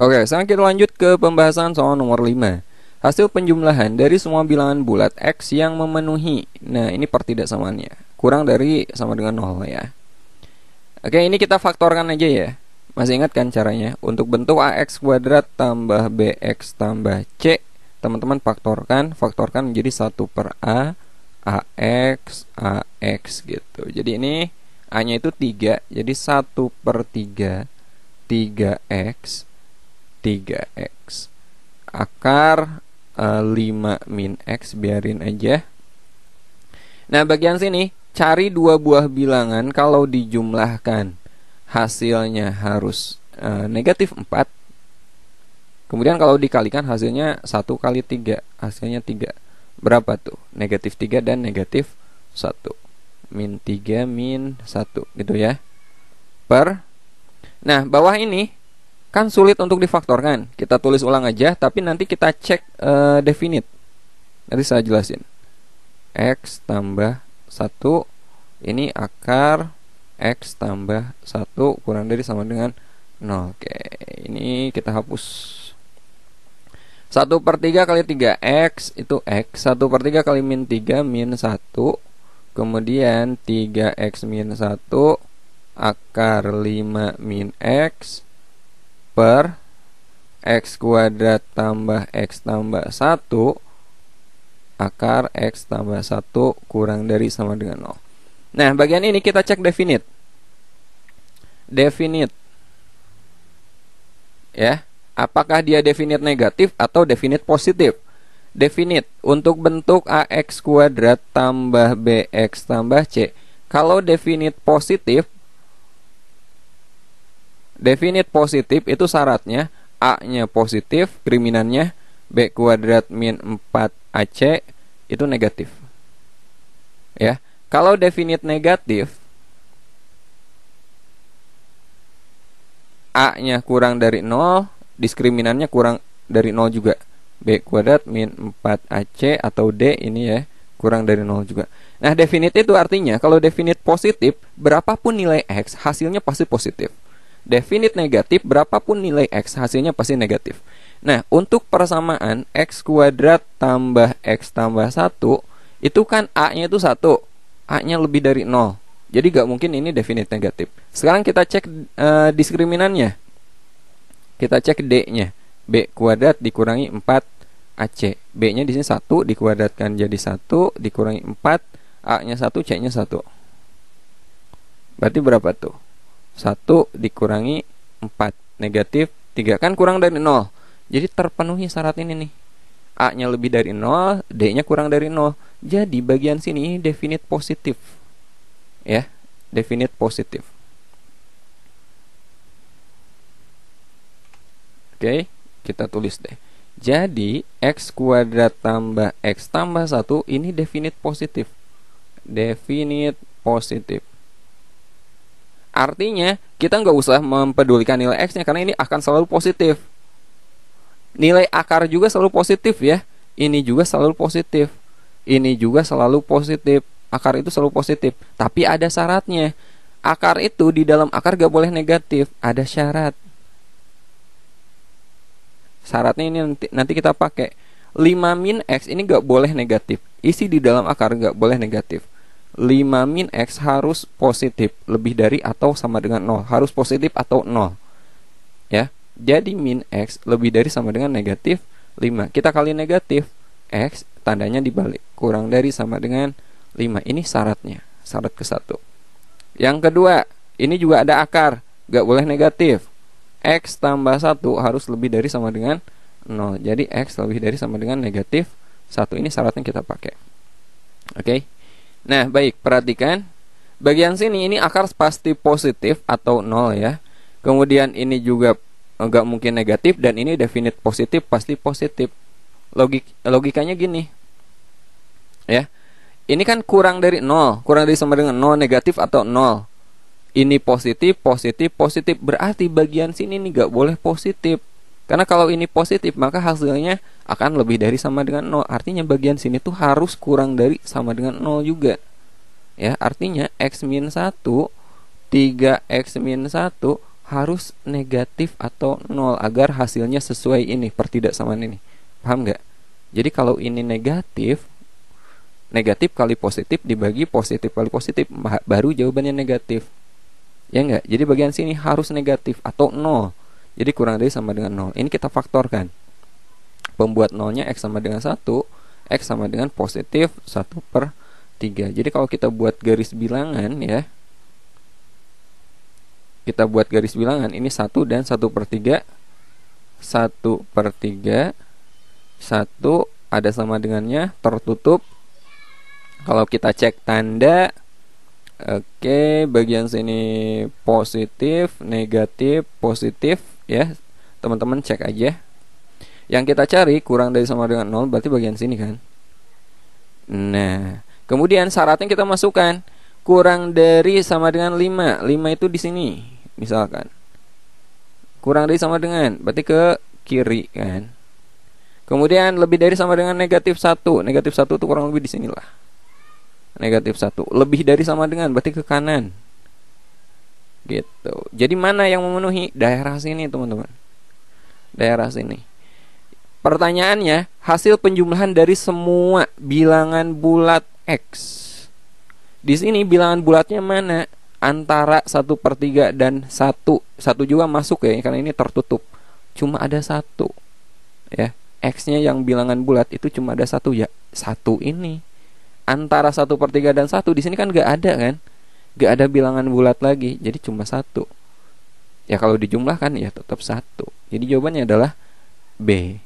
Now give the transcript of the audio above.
Oke, sekarang kita lanjut ke pembahasan soal nomor 5 Hasil penjumlahan dari semua bilangan bulat X yang memenuhi Nah, ini pertidaksamaannya Kurang dari sama dengan 0 ya Oke, ini kita faktorkan aja ya Masih ingat kan caranya? Untuk bentuk AX kuadrat tambah BX tambah C Teman-teman faktorkan Faktorkan menjadi 1 per A AX, AX gitu Jadi ini A-nya itu 3 Jadi 1 per 3 3X 3x akar e, eh, 5 min x biarin aja nah bagian sini cari dua buah bilangan kalau dijumlahkan hasilnya harus e, negatif 4 kemudian kalau dikalikan hasilnya 1 kali 3 hasilnya 3 berapa tuh negatif 3 dan negatif 1 min 3 min 1 gitu ya per Nah, bawah ini kan sulit untuk difaktorkan. Kita tulis ulang aja, tapi nanti kita cek uh, definite. Nanti saya jelasin. X tambah 1 ini akar X tambah 1 kurang dari sama dengan 0. Oke, ini kita hapus. 1 per 3 kali 3 X itu X 1 per 3 kali min 3 min 1 Kemudian 3X min 1 Akar 5 min X per X kuadrat tambah X tambah 1 akar X tambah 1 kurang dari sama dengan 0 Nah bagian ini kita cek definite Definite Ya Apakah dia definite negatif atau definite positif Definite untuk bentuk AX kuadrat tambah BX tambah C Kalau definite positif Definite positif itu syaratnya A-nya positif, kriminannya B kuadrat min 4AC itu negatif. Ya. Kalau definite negatif A-nya kurang dari 0, diskriminannya kurang dari 0 juga. B kuadrat min 4AC atau D ini ya kurang dari 0 juga. Nah, definite itu artinya kalau definite positif, berapapun nilai X, hasilnya pasti positif definite negatif berapapun nilai x hasilnya pasti negatif. Nah, untuk persamaan x kuadrat tambah x tambah 1 itu kan a-nya itu 1. A-nya lebih dari 0. Jadi gak mungkin ini definite negatif. Sekarang kita cek uh, diskriminannya. Kita cek d-nya. B kuadrat dikurangi 4 AC. B-nya di sini 1 dikuadratkan jadi 1 dikurangi 4 A-nya 1, C-nya 1. Berarti berapa tuh? 1 dikurangi 4 negatif 3 kan kurang dari 0 jadi terpenuhi syarat ini nih A nya lebih dari 0 D nya kurang dari 0 jadi bagian sini ini definite positif ya definite positif Oke kita tulis deh jadi X kuadrat tambah X tambah 1 ini definite positif definite positif Artinya kita nggak usah mempedulikan nilai X-nya karena ini akan selalu positif. Nilai akar juga selalu positif ya. Ini juga selalu positif. Ini juga selalu positif. Akar itu selalu positif. Tapi ada syaratnya. Akar itu di dalam akar gak boleh negatif. Ada syarat. Syaratnya ini nanti, nanti kita pakai. 5 min X ini gak boleh negatif. Isi di dalam akar gak boleh negatif. 5 min X harus positif lebih dari atau sama dengan 0 harus positif atau 0 ya jadi min X lebih dari sama dengan negatif 5 kita kali negatif X tandanya dibalik kurang dari sama dengan 5 ini syaratnya syarat ke satu yang kedua ini juga ada akar gak boleh negatif X tambah 1 harus lebih dari sama dengan 0 jadi X lebih dari sama dengan negatif 1 ini syaratnya kita pakai oke okay? Nah, baik, perhatikan. Bagian sini ini akar pasti positif atau nol ya. Kemudian ini juga nggak mungkin negatif dan ini definite positif pasti positif. Logik logikanya gini. Ya. Ini kan kurang dari nol, kurang dari sama dengan nol negatif atau nol. Ini positif, positif, positif. Berarti bagian sini ini nggak boleh positif. Karena kalau ini positif maka hasilnya akan lebih dari sama dengan 0. Artinya bagian sini tuh harus kurang dari sama dengan 0 juga. Ya, artinya x minus 1 3x minus 1 harus negatif atau 0 agar hasilnya sesuai ini tidak sama ini. Paham nggak? Jadi kalau ini negatif negatif kali positif dibagi positif kali positif baru jawabannya negatif. Ya enggak? Jadi bagian sini harus negatif atau 0 jadi kurang dari sama dengan 0. Ini kita faktorkan. Pembuat nolnya X sama dengan 1. X sama dengan positif 1 per 3. Jadi kalau kita buat garis bilangan ya. Kita buat garis bilangan. Ini 1 dan 1 per 3. 1 per 3. 1 ada sama dengannya tertutup. Kalau kita cek tanda. Oke, okay, bagian sini positif, negatif, positif ya teman-teman cek aja yang kita cari kurang dari sama dengan 0 berarti bagian sini kan nah kemudian syaratnya kita masukkan kurang dari sama dengan 5 5 itu di sini misalkan kurang dari sama dengan berarti ke kiri kan kemudian lebih dari sama dengan negatif 1 negatif 1 itu kurang lebih di sinilah negatif 1 lebih dari sama dengan berarti ke kanan gitu jadi mana yang memenuhi daerah sini teman-teman daerah sini pertanyaannya hasil penjumlahan dari semua bilangan bulat x di sini bilangan bulatnya mana antara satu per tiga dan satu, satu juga masuk ya karena ini tertutup cuma ada satu ya X-nya yang bilangan bulat itu cuma ada satu ya satu ini antara satu per tiga dan satu di sini kan nggak ada kan gak ada bilangan bulat lagi jadi cuma satu ya kalau dijumlahkan ya tetap satu jadi jawabannya adalah B